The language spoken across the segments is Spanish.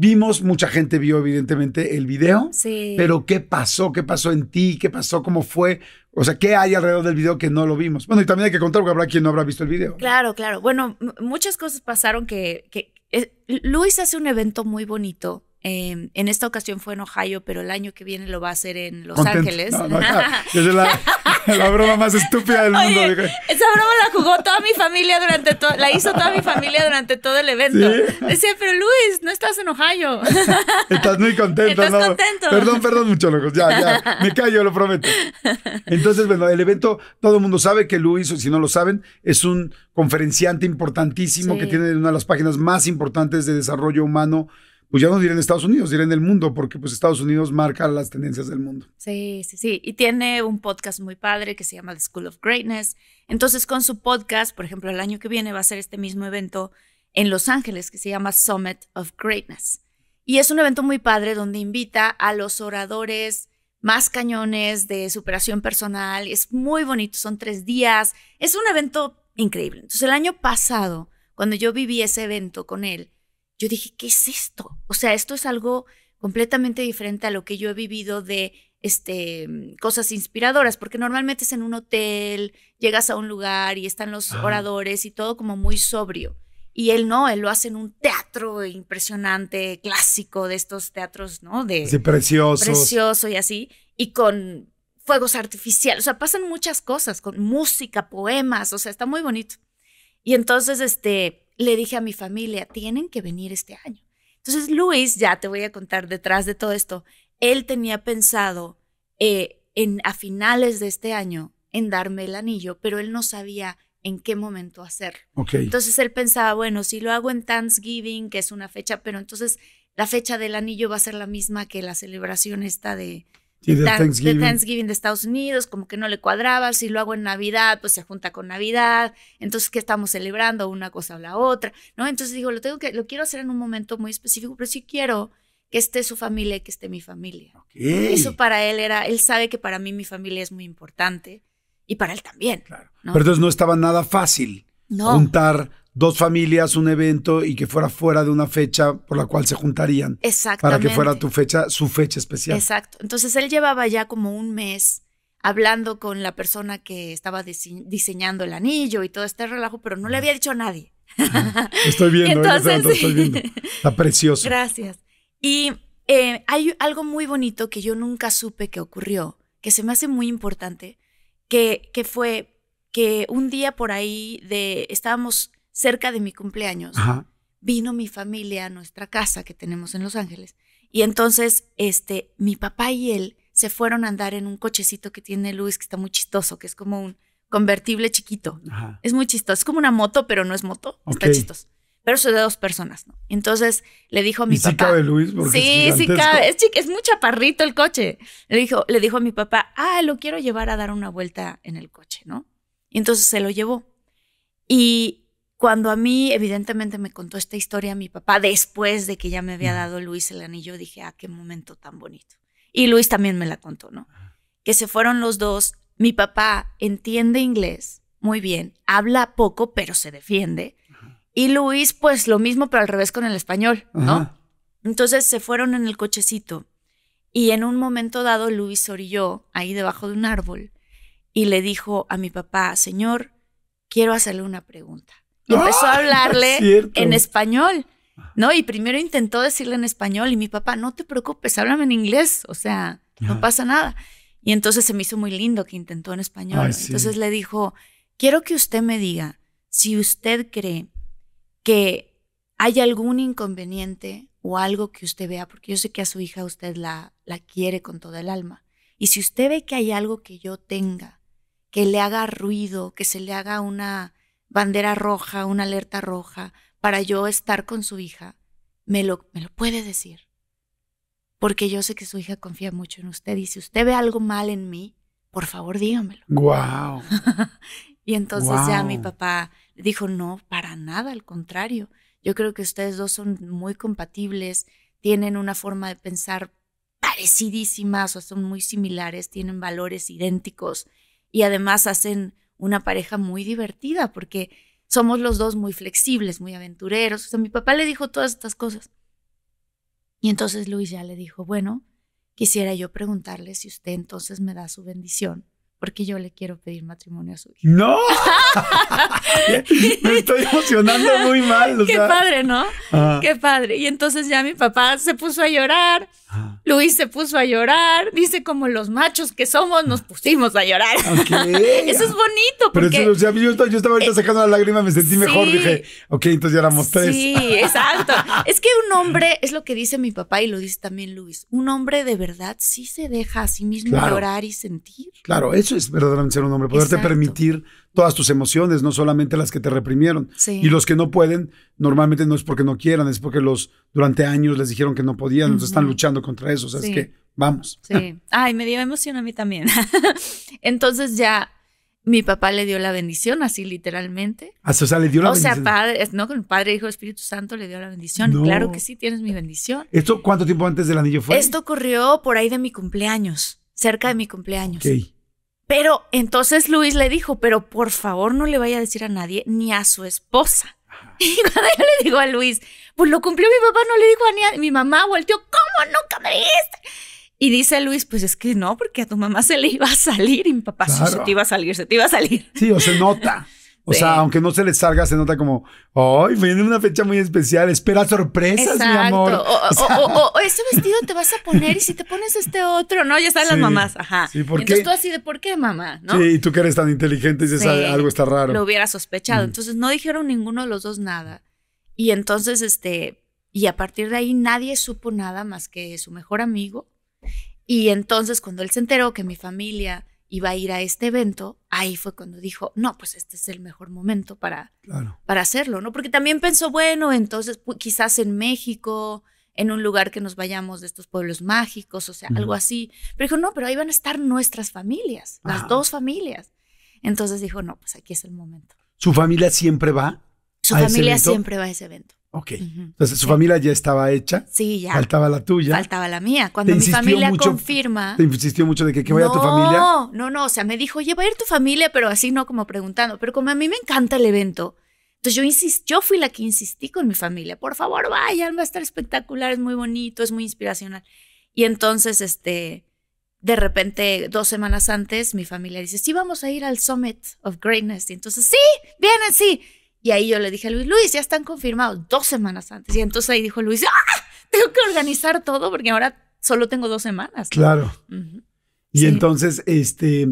Vimos, mucha gente vio evidentemente el video, sí. pero ¿qué pasó? ¿Qué pasó en ti? ¿Qué pasó? ¿Cómo fue? O sea, ¿qué hay alrededor del video que no lo vimos? Bueno, y también hay que contar porque habrá quien no habrá visto el video. Claro, claro. Bueno, muchas cosas pasaron que... Eh, Luis hace un evento muy bonito em, en esta ocasión fue en Ohio, pero el año que viene lo va a hacer en Los Ángeles. No, no, la broma más estúpida del mundo. Esa broma la jugó toda mi familia durante todo, la hizo toda mi familia durante todo el evento. ¿Sí? Decía, pero Luis, no estás en Ohio. Estás muy contento. Estás contento. Perdón, perdón, mucho locos. Ya, ya, me callo, lo prometo. Entonces, bueno, el evento, todo el mundo sabe que Luis, si no lo saben, es un conferenciante importantísimo que tiene una de las páginas más importantes de desarrollo humano pues ya no diré en Estados Unidos, diré en el mundo, porque pues Estados Unidos marca las tendencias del mundo. Sí, sí, sí. Y tiene un podcast muy padre que se llama The School of Greatness. Entonces, con su podcast, por ejemplo, el año que viene va a ser este mismo evento en Los Ángeles que se llama Summit of Greatness. Y es un evento muy padre donde invita a los oradores más cañones de superación personal. Es muy bonito, son tres días. Es un evento increíble. Entonces, el año pasado, cuando yo viví ese evento con él, yo dije, ¿qué es esto? O sea, esto es algo completamente diferente a lo que yo he vivido de este, mm, cosas inspiradoras, porque normalmente es en un hotel, llegas a un lugar y están los ah. oradores y todo como muy sobrio. Y él no, él lo hace en un teatro impresionante, clásico de estos teatros, ¿no? De, sí, precioso. Precioso y así, y con fuegos artificiales, o sea, pasan muchas cosas, con música, poemas, o sea, está muy bonito. Y entonces, este, le dije a mi familia, tienen que venir este año. Entonces, Luis, ya te voy a contar detrás de todo esto, él tenía pensado eh, en, a finales de este año en darme el anillo, pero él no sabía en qué momento hacerlo. Entonces él pensaba, bueno, si lo hago en Thanksgiving, que es una fecha, pero entonces la fecha del anillo va a ser la misma que la celebración esta de, Sí, de Thanksgiving. Thanksgiving. de Estados Unidos, como que no le cuadraba, si lo hago en Navidad, pues se junta con Navidad, entonces, ¿qué estamos celebrando? Una cosa o la otra, ¿no? Entonces digo, lo tengo que, lo quiero hacer en un momento muy específico, pero sí quiero que esté su familia y que esté mi familia. Eso para él era, él sabe que para mí mi familia es muy importante y para él también. Claro. Pero entonces no estaba nada fácil juntar dos familias, un evento y que fuera fuera de una fecha por la cual se juntarían. Exactamente. Para que fuera tu fecha, su fecha especial. Exacto. Entonces él llevaba ya como un mes hablando con la persona que estaba diseñando el anillo y todo este relajo, pero no le había dicho a nadie. estoy viendo, Entonces, estoy viendo. Está precioso. Gracias. Y eh, hay algo muy bonito que yo nunca supe que ocurrió, que se me hace muy importante, que, que fue que un día por ahí de, estábamos cerca de mi cumpleaños, vino mi familia a nuestra casa que tenemos en Los Ángeles. Y entonces, este, mi papá y él se fueron a andar en un cochecito que tiene Luis, que está muy chistoso, que es como un convertible chiquito. Es muy chistoso. Es como una moto, pero no es moto. Está chistoso. Pero es de dos personas, ¿no? Entonces le dijo a mi papá. Sí cabe Luis, sí, es sí cabe. Es, es muy chaparrito el coche. Le dijo, le dijo a mi papá, ah, lo quiero llevar a dar una vuelta en el coche, ¿no? Y entonces se lo llevó. Y cuando a mí, evidentemente, me contó esta historia mi papá después de que ya me había dado Luis el anillo, dije, ah, qué momento tan bonito. Y Luis también me la contó, ¿no? Que se fueron los dos. Mi papá entiende inglés muy bien, habla poco, pero se defiende. Y Luis, pues lo mismo, pero al revés con el español, ¿no? Entonces se fueron en el cochecito. Y en un momento dado, Luis orilló ahí debajo de un árbol y le dijo a mi papá, señor, quiero hacerle una pregunta empezó a hablarle en español. No, y primero intentó decirle en español y mi papá, no te preocupes, háblame en inglés, o sea, no pasa nada. Y entonces se me hizo muy lindo que intentó en español. Entonces le dijo, quiero que usted me diga si usted cree que hay algún inconveniente o algo que usted vea, porque yo sé que a su hija usted la, la quiere con todo el alma. Y si usted ve que hay algo que yo tenga, que le haga ruido, que se le haga una bandera roja, una alerta roja, para yo estar con su hija, me lo, me lo puede decir. Porque yo sé que su hija confía mucho en usted y si usted ve algo mal en mí, por favor dígamelo. ¡Guau! Wow. y entonces ya mi papá dijo, no, para nada, al contrario. Yo creo que ustedes dos son muy compatibles, tienen una forma de pensar parecidísimas o son muy similares, tienen valores idénticos y además hacen una pareja muy divertida porque somos los dos muy flexibles, muy aventureros. O sea, mi papá le dijo todas estas cosas. Y entonces Luis ya le dijo, bueno, quisiera yo preguntarle si usted entonces me da su bendición porque yo le quiero pedir matrimonio a su hija. ¡No! me estoy emocionando muy mal. Qué padre, ¿no? Qué padre. Y entonces ya mi papá se puso a llorar Ah. Luis se puso a llorar, dice como los machos que somos nos pusimos a llorar. eso es bonito. Pero yo, estaba, ahorita eh, sacando la lágrima, me sentí mejor, dije, ok, entonces ya éramos tres. Sí, exacto. es que un hombre, es lo que dice mi papá y lo dice también Luis, un hombre de verdad sí se deja a sí mismo llorar y sentir. Claro, eso es verdaderamente ser un hombre, poderte permitir todas tus emociones, no solamente las que te reprimieron. Y los que no pueden, normalmente no es porque no quieran, es porque los durante años les dijeron que no podían, entonces están luchando contra eso. O sea, es que vamos. Sí. Ay, me dio emoción a mí también. entonces ya mi papá le dio la bendición, así literalmente. Ah, o sea, le dio la bendición. O sea, padre, no, con Padre, Hijo, Espíritu Santo le dio la bendición. Claro que sí, tienes mi bendición. ¿Esto cuánto tiempo antes del anillo fue? Esto ocurrió por ahí de mi cumpleaños, cerca de mi cumpleaños. Okay. Pero entonces Luis le dijo, pero por favor no le vaya a decir a nadie, ni a su esposa. Y cuando yo le digo a Luis, pues lo cumplió mi papá, no le dijo a ni mi mamá o al tío, ¿cómo nunca me dijiste? Y dice Luis, pues es que no, porque a tu mamá se le iba a salir y mi papá, se te iba a salir, se te iba a salir. Sí, o se nota. O sea, aunque no se les salga, se nota como, ¡ay, viene una fecha muy especial! Espera sorpresas, mi amor. O, o, o, ese vestido te vas a poner y si te pones este otro, ¿no? Ya saben las mamás, ajá. Sí, ¿por Entonces tú así de, ¿por qué, mamá? Sí, y tú que eres tan inteligente y algo está raro. Lo hubiera sospechado. Mm. Entonces no dijeron ninguno de los dos nada. Y entonces, este, y a partir de ahí nadie supo nada más que su mejor amigo. Y entonces cuando él se enteró que mi familia iba a ir a este evento, ahí fue cuando dijo, no, pues este es el mejor momento para, para hacerlo, ¿no? Porque también pensó, bueno, entonces quizás en México, en un lugar que nos vayamos de estos pueblos mágicos, o sea, algo así. Pero dijo, no, pero ahí van a estar nuestras familias, las dos familias. Entonces dijo, no, pues aquí es el momento. ¿Su familia siempre va? ¿Su familia siempre va a ese evento? Ok. Entonces su familia ya estaba hecha. Sí, ya. Faltaba la tuya. Faltaba la mía. Cuando mi familia confirma. Te insistió mucho de que, vaya tu familia. No, no, no. O sea, me dijo, oye, va a ir tu familia, pero así no como preguntando. Pero como a mí me encanta el evento, entonces yo, insist, yo fui la que insistí con mi familia. Por favor, vayan, va a estar espectacular, es muy bonito, es muy inspiracional. Y entonces, este, de repente, dos semanas antes, mi familia dice, sí, vamos a ir al Summit of Greatness. Y entonces, sí, vienen, sí. Y ahí yo le dije a Luis, Luis, ya están confirmados dos semanas antes. Y entonces ahí dijo Luis, ¡Ah! tengo que organizar todo porque ahora solo tengo dos semanas. Claro. Y entonces, este,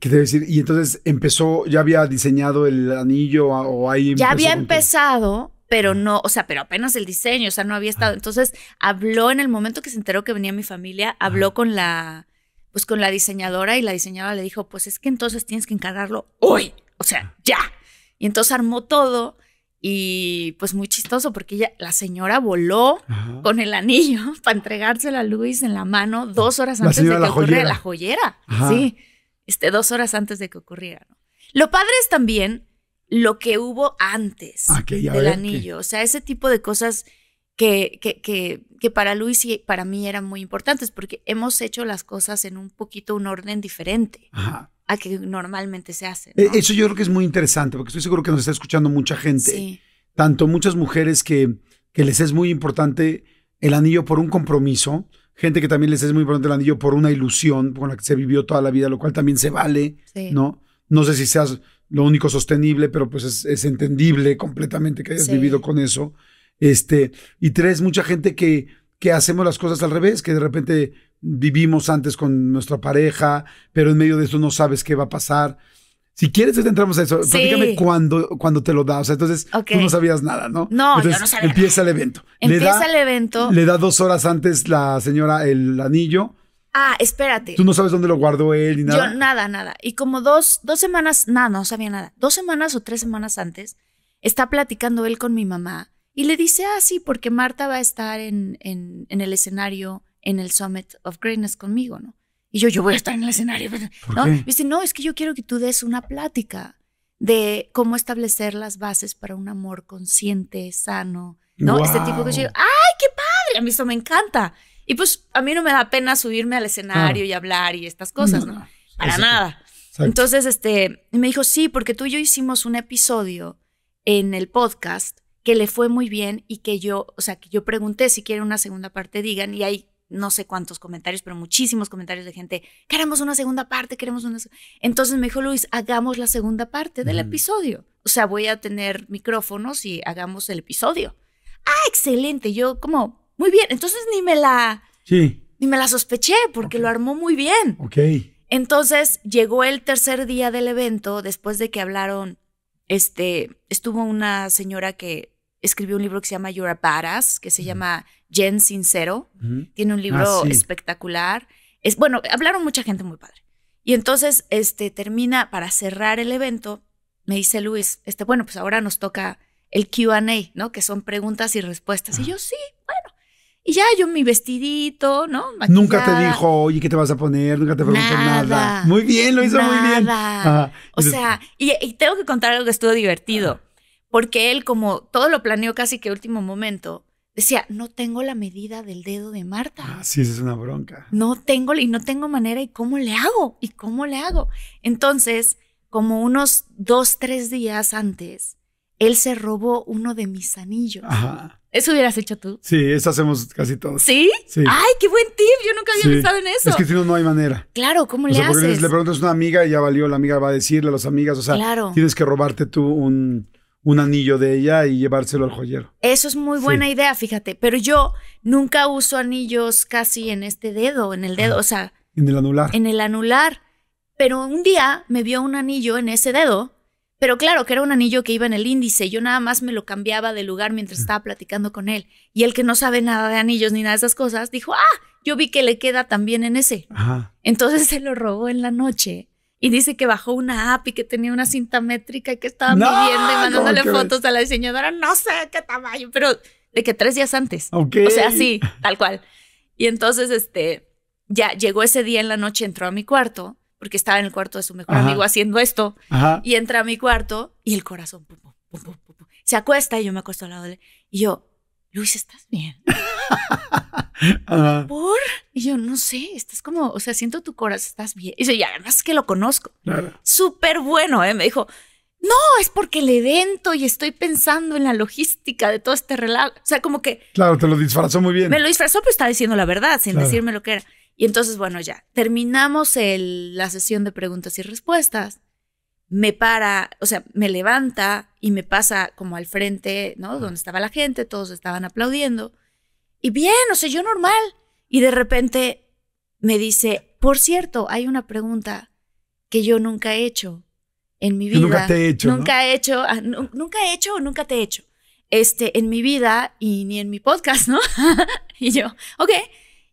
¿qué te voy a decir? Y entonces empezó, ya había diseñado el anillo ah, o ahí... Ya había empezado, pero no, o sea, pero apenas el diseño, o sea, no había estado. Entonces habló en el momento que se enteró que venía mi familia, habló con la, pues con la diseñadora y la diseñadora le dijo, pues es que entonces tienes que encargarlo hoy, o sea, ya. Y entonces armó todo y pues muy chistoso porque la señora voló con el anillo para entregárselo a Luis en la mano dos horas antes de que ocurriera la joyera. Sí, este, dos horas antes de que ocurriera. Lo padre es también lo que hubo antes ah, del anillo. O sea, ese tipo de cosas que, que, para Luis y para mí eran muy importantes porque hemos hecho las cosas en un poquito un orden diferente. Ajá a que normalmente se hace. E, eso yo creo que es muy interesante, porque estoy seguro que nos está escuchando mucha gente, tanto muchas mujeres que, que les es muy importante el anillo por un compromiso, gente que también les es muy importante el anillo por una ilusión con la que se vivió toda la vida, lo cual también se vale, ¿no? No sé si seas lo único sostenible, pero pues es, entendible completamente que hayas vivido con eso. Este, y tres, mucha gente que, que hacemos las cosas al revés, que de repente vivimos antes con nuestra pareja, pero en medio de eso no sabes qué va a pasar. Si quieres, entramos a eso. Sí. Platícame cuándo, cuando te lo da. O sea, entonces tú no sabías nada, ¿no? No, no Empieza el evento. Empieza el evento. Le da dos horas antes la señora el anillo. Ah, espérate. Tú no sabes dónde lo guardó él ni nada. Yo nada, nada. Y como dos, dos semanas, nada, no sabía nada. Dos semanas o tres semanas antes, está platicando él con mi mamá y le dice, ah, sí, porque Marta va a estar en, en, en el escenario en el Summit of Greatness conmigo, ¿no? Y yo, yo voy a estar en el escenario. ¿Por ¿no? dice, no, es que yo quiero que tú des una plática de cómo establecer las bases para un amor consciente, sano, ¿no? Este tipo que yo, ¡ay, qué padre! A mí eso me encanta. Y pues a mí no me da pena subirme al escenario y hablar y estas cosas, ¿no? Mm. para nada. Entonces, este, me dijo, sí, porque tú y yo hicimos un episodio en el podcast que le fue muy bien y que yo, o sea, que yo pregunté si quieren una segunda parte, digan, y ahí no sé cuántos comentarios, pero muchísimos comentarios de gente, queremos una segunda parte, queremos una... Entonces me dijo Luis, hagamos la segunda parte del episodio. O sea, voy a tener micrófonos y hagamos el episodio. Ah, excelente. Yo como, muy bien. Entonces ni me la... Sí. Ni me la sospeché porque lo armó muy bien. Ok. Entonces llegó el tercer día del evento, después de que hablaron, este, estuvo una señora que escribió un libro que se llama You're a Badass, que se llama Jen Sincero. Tiene un ah, libro espectacular. Es, bueno, hablaron mucha gente muy padre. Y entonces, este, termina para cerrar el evento, me dice Luis, este, bueno, pues ahora nos toca el QA, ¿no? Que son preguntas y respuestas. Y yo, sí, bueno. Y ya yo mi vestidito, ¿no? Nunca te dijo, oye, ¿qué te vas a poner? Nunca te preguntó nada. Muy bien, lo hizo muy bien. O sea, y, tengo que contar algo que estuvo divertido porque él, como todo lo planeó casi que último momento, decía, no tengo la medida del dedo de Marta. Ah, sí, esa es una bronca. No tengo, y no tengo manera, ¿y cómo le hago? ¿Y cómo le hago? Entonces, como unos dos, tres días antes, él se robó uno de mis anillos. Ajá. ¿Eso hubieras hecho tú? Sí, eso hacemos casi todos. ¿Sí? sí. ¡Ay, qué buen tip! Yo nunca había pensado en eso. Es que si no, no hay manera. Claro, ¿cómo le haces? le preguntas a una amiga y ya valió, la amiga va a decirle a las amigas, o sea, tienes que robarte tú un un anillo de ella y llevárselo al joyero. Eso es muy buena idea, fíjate, pero yo nunca uso anillos casi en este dedo, en el dedo, o sea... En el anular. En el anular. Pero un día me vio un anillo en ese dedo, pero claro que era un anillo que iba en el índice, yo nada más me lo cambiaba de lugar mientras mm. estaba platicando con él. Y el que no sabe nada de anillos ni nada de esas cosas, dijo, ah, yo vi que le queda también en ese. Ajá. Entonces se lo robó en la noche y dice que bajó una app y que tenía una cinta métrica y que estaba no, midiendo y mandándole fotos a la diseñadora, no sé qué tamaño, pero de que tres días antes. O sea, sí, tal cual. Y entonces, este, ya llegó ese día en la noche, entró a mi cuarto, porque estaba en el cuarto de su mejor amigo haciendo esto, y entra a mi cuarto y el corazón se acuesta y yo me acuesto al lado de él. Y yo, Luis, ¿estás bien? ¿Por? Y yo, no sé, estás como, o sea, siento tu corazón, estás bien. Y, yo, además que lo conozco. Claro. Súper bueno, ¿eh? Me dijo, no, es porque el evento y estoy pensando en la logística de todo este relato. O sea, como que... Claro, te lo disfrazó muy bien. Me lo disfrazó, pero estaba diciendo la verdad, sin decirme lo que era. Y entonces, bueno, ya, terminamos la sesión de preguntas y respuestas. Me para, o sea, me levanta y me pasa como al frente, ¿no? Donde estaba la gente, todos estaban aplaudiendo y bien, o sea, yo normal. Y de repente me dice, por cierto, hay una pregunta que yo nunca he hecho en mi vida. Nunca te he hecho. Nunca he hecho, ah, nunca he hecho o nunca te he hecho. Este, en mi vida y ni en mi podcast, ¿no? y yo, ok.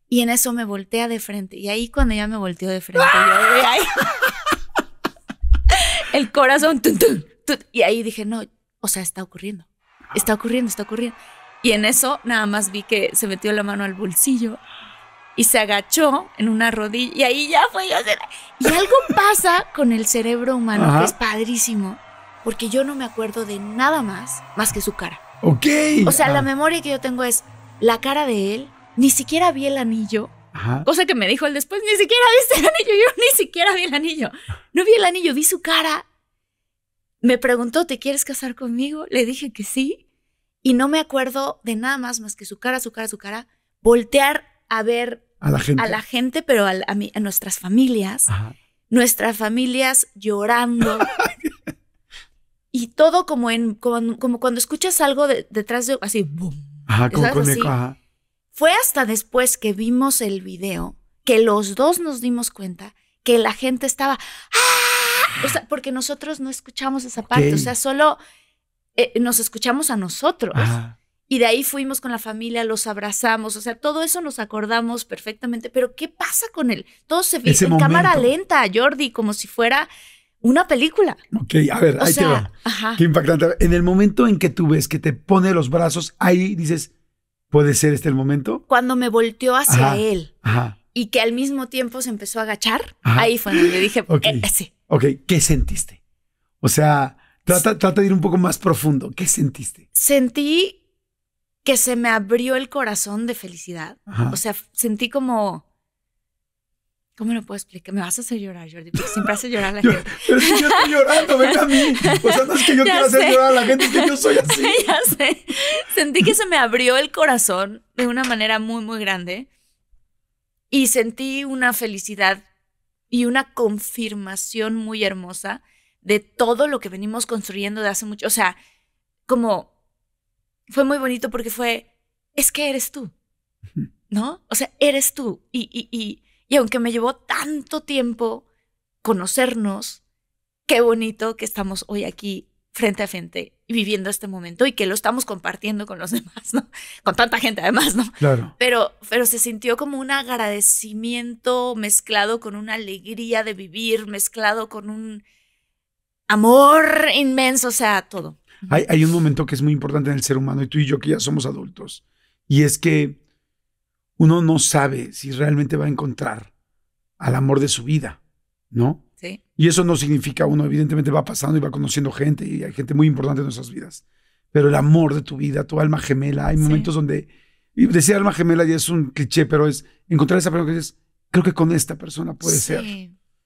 Y en eso me voltea de frente. Y ahí cuando ya me volteó de frente, ahí, el corazón, y ahí dije, no, o sea, está ocurriendo. Está ocurriendo, está ocurriendo. Y en eso nada más vi que se metió la mano al bolsillo y se agachó en una rodilla y ahí ya fue Y algo pasa con el cerebro humano que es padrísimo, porque yo no me acuerdo de nada más más que su cara. Ok. O sea, la ah. memoria que yo tengo es la cara de él, ni siquiera vi el anillo. Cosa que me dijo él después, ni siquiera viste el anillo, yo ni siquiera vi el anillo. No vi el anillo, vi su cara. Me preguntó, ¿te quieres casar conmigo? Le dije que sí y no me acuerdo de nada más más que su cara, su cara, su cara, voltear a ver a la gente, pero a, a, a nuestras familias, nuestras familias llorando. y todo como en como, cuando escuchas algo detrás de así boom. Ajá, Fue hasta después que vimos el video que los dos nos dimos cuenta que la gente estaba ¡Ah! o sea, porque nosotros no escuchamos esa parte, o sea, solo eh, nos escuchamos a nosotros. Y de ahí fuimos con la familia, los abrazamos, o sea, todo eso nos acordamos perfectamente. Pero ¿qué pasa con él? Todo se ve en cámara lenta, Jordi, como si fuera una película. Ok, a ver, ahí te va. Qué impactante. En el momento en que tú ves que te pone los brazos, ahí dices, ¿puede ser este el momento? Cuando me volteó hacia él y que al mismo tiempo se empezó a agachar, ahí fue donde dije, eh, sí. Ok, ¿qué sentiste? O sea, Trata, de ir un poco más profundo. ¿Qué sentiste? Sentí que se me abrió el corazón de felicidad. O sea, sentí como... ¿Cómo lo puedo explicar? Me vas a hacer llorar, Jordi, porque siempre hace llorar a la gente. Pero si yo estoy llorando, ven a mí. O sea, no es que yo quiera hacer llorar a la gente, es que yo soy así. ya sé. Sentí que se me abrió el corazón de una manera muy, muy grande. Y sentí una felicidad y una confirmación muy hermosa de todo lo que venimos construyendo de hace mucho. O sea, como fue muy bonito porque fue, es que eres tú, ¿no? O sea, eres tú. Y, aunque me llevó tanto tiempo conocernos, qué bonito que estamos hoy aquí frente a frente viviendo este momento y que lo estamos compartiendo con los demás, ¿no? Con tanta gente además, ¿no? Claro. Pero, pero se sintió como un agradecimiento mezclado con una alegría de vivir, mezclado con un amor inmenso, o sea, todo. Hay, un momento que es muy importante en el ser humano, y tú y yo que ya somos adultos, y es que uno no sabe si realmente va a encontrar al amor de su vida, ¿no? Sí. Y eso no significa uno, evidentemente va pasando y va conociendo gente, y hay gente muy importante en nuestras vidas, pero el amor de tu vida, tu alma gemela, hay momentos donde, y decir alma gemela ya es un cliché, pero es encontrar esa persona que dices, creo que con esta persona puede ser.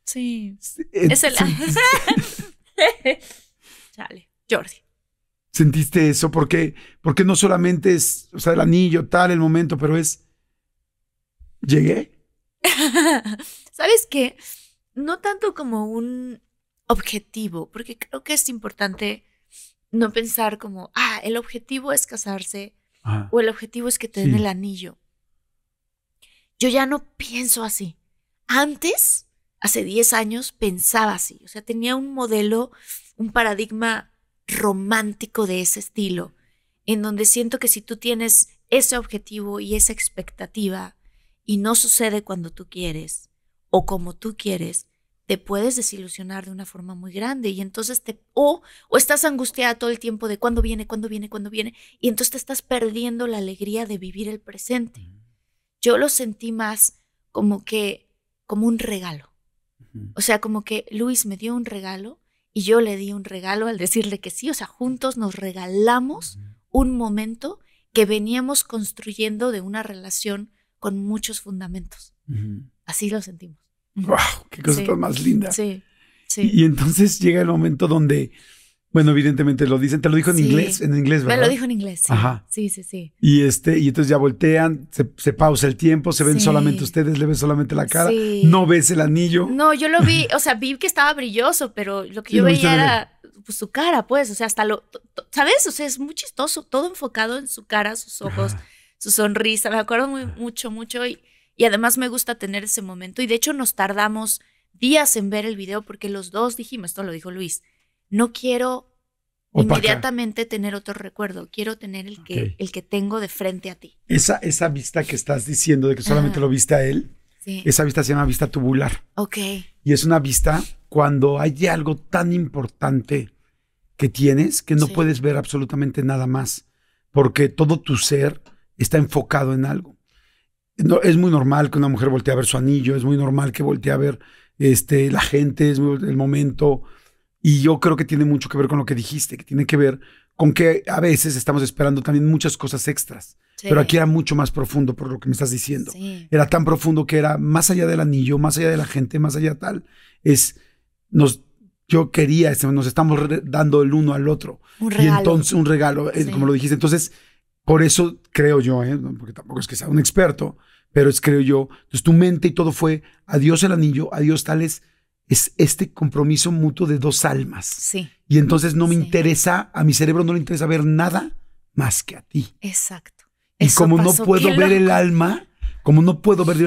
Sí, sí. Eh, es el... sale Jordi. ¿Sentiste eso? Porque, porque no solamente es, o sea, el anillo, tal, el momento, pero es. ¿Llegué? ¿Sabes qué? No tanto como un objetivo, porque creo que es importante no pensar como, ah, el objetivo es casarse o el objetivo es que te den el anillo. Yo ya no pienso así. Antes hace 10 años pensaba así. O sea, tenía un modelo, un paradigma romántico de ese estilo, en donde siento que si tú tienes ese objetivo y esa expectativa y no sucede cuando tú quieres o como tú quieres, te puedes desilusionar de una forma muy grande y entonces te o, estás angustiada todo el tiempo de cuándo viene, cuándo viene, cuándo viene y entonces te estás perdiendo la alegría de vivir el presente. Yo lo sentí más como que como un regalo. O sea, como que Luis me dio un regalo y yo le di un regalo al decirle que sí, o sea, juntos nos regalamos un momento que veníamos construyendo de una relación con muchos fundamentos. Así lo sentimos. ¡Wow! ¡Qué cosa más linda! Sí, sí. y entonces llega el momento donde bueno, evidentemente lo dicen, te lo dijo en inglés, en inglés, ¿verdad? Me lo dijo en inglés. Sí. Ajá. Sí, sí, sí. Y este, y entonces ya voltean, se, pausa el tiempo, se ven solamente ustedes, le ven solamente la cara, no ves el anillo. No, yo lo vi, o sea, vi que estaba brilloso, pero lo que yo veía era pues, su cara, pues, o sea, hasta lo, ¿sabes? O sea, es muy chistoso, todo enfocado en su cara, sus ojos, su sonrisa. Me acuerdo muy, mucho, mucho y, y además me gusta tener ese momento y de hecho nos tardamos días en ver el video porque los dos dijimos, esto lo dijo Luis no quiero inmediatamente tener otro recuerdo, quiero tener el que, el que tengo de frente a ti. Esa, vista que estás diciendo de que solamente lo viste a él, esa vista se llama vista tubular. Ok. Y es una vista cuando hay algo tan importante que tienes que no puedes ver absolutamente nada más, porque todo tu ser está enfocado en algo. No, es muy normal que una mujer voltee a ver su anillo, es muy normal que voltee a ver este, la gente, es el momento, y yo creo que tiene mucho que ver con lo que dijiste, que tiene que ver con que a veces estamos esperando también muchas cosas extras. Pero aquí era mucho más profundo por lo que me estás diciendo. Era tan profundo que era más allá del anillo, más allá de la gente, más allá tal. Es, nos, yo quería, nos estamos dando el uno al otro. Y entonces, un regalo, eh, como lo dijiste. Entonces, por eso creo yo, eh, porque tampoco es que sea un experto, pero es creo yo, entonces tu mente y todo fue, adiós el anillo, adiós tales es este compromiso mutuo de dos almas. Sí. Y entonces no me interesa, a mi cerebro no le interesa ver nada más que a ti. Exacto. Y como no puedo ver el alma, como no puedo ver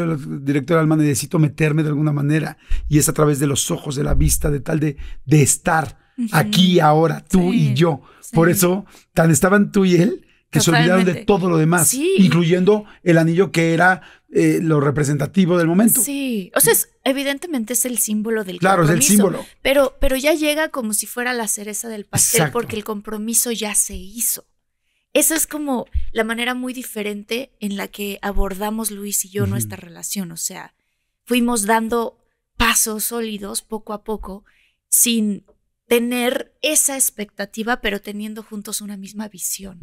director el alma, necesito meterme de alguna manera. Y es a través de los ojos, de la vista, de tal de, de estar aquí, ahora, tú y yo. Por eso, tan estaban tú y él, que se olvidaron de todo lo demás, incluyendo el anillo que era eh, lo representativo del momento. Sí, o sea, evidentemente es el símbolo del compromiso. Claro, es el símbolo. Pero, pero ya llega como si fuera la cereza del pastel porque el compromiso ya se hizo. Esa es como la manera muy diferente en la que abordamos Luis y yo nuestra relación. O sea, fuimos dando pasos sólidos poco a poco sin tener esa expectativa, pero teniendo juntos una misma visión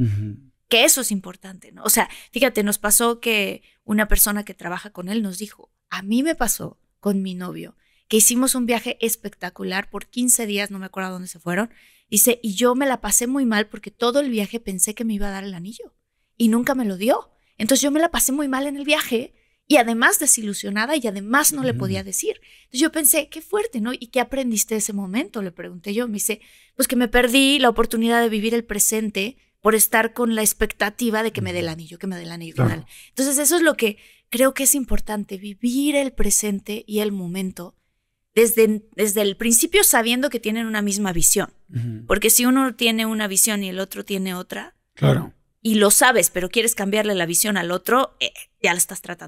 que eso es importante, ¿no? O sea, fíjate, nos pasó que una persona que trabaja con él nos dijo, a mí me pasó con mi novio, que hicimos un viaje espectacular por 15 días, no me acuerdo dónde se fueron, dice, y yo me la pasé muy mal porque todo el viaje pensé que me iba a dar el anillo y nunca me lo dio. Entonces yo me la pasé muy mal en el viaje y además desilusionada y además no le podía mm. decir. Entonces yo pensé, qué fuerte, ¿no? ¿Y qué aprendiste de ese momento? Le pregunté yo, me dice, pues que me perdí la oportunidad de vivir el presente por estar con la expectativa de que me dé el anillo, que me dé el anillo. Entonces eso es lo que creo que es importante, vivir el presente y el momento desde, desde el principio sabiendo que tienen una misma visión. Porque si uno tiene una visión y el otro tiene otra, claro. y lo sabes, pero quieres cambiarle la visión al otro, eh, ya la estás tratando.